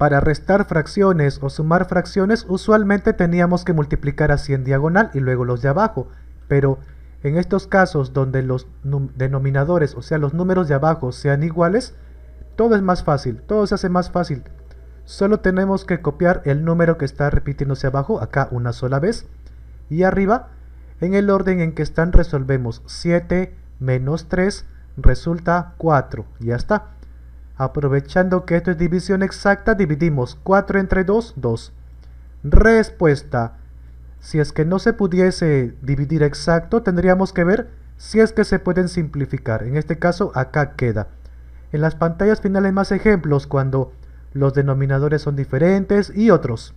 Para restar fracciones o sumar fracciones, usualmente teníamos que multiplicar así en diagonal y luego los de abajo. Pero en estos casos donde los denominadores, o sea los números de abajo, sean iguales, todo es más fácil, todo se hace más fácil. Solo tenemos que copiar el número que está repitiéndose abajo, acá una sola vez. Y arriba, en el orden en que están resolvemos 7 menos 3 resulta 4. Ya está. Aprovechando que esto es división exacta, dividimos 4 entre 2, 2. Respuesta. Si es que no se pudiese dividir exacto, tendríamos que ver si es que se pueden simplificar. En este caso, acá queda. En las pantallas finales más ejemplos cuando los denominadores son diferentes y otros.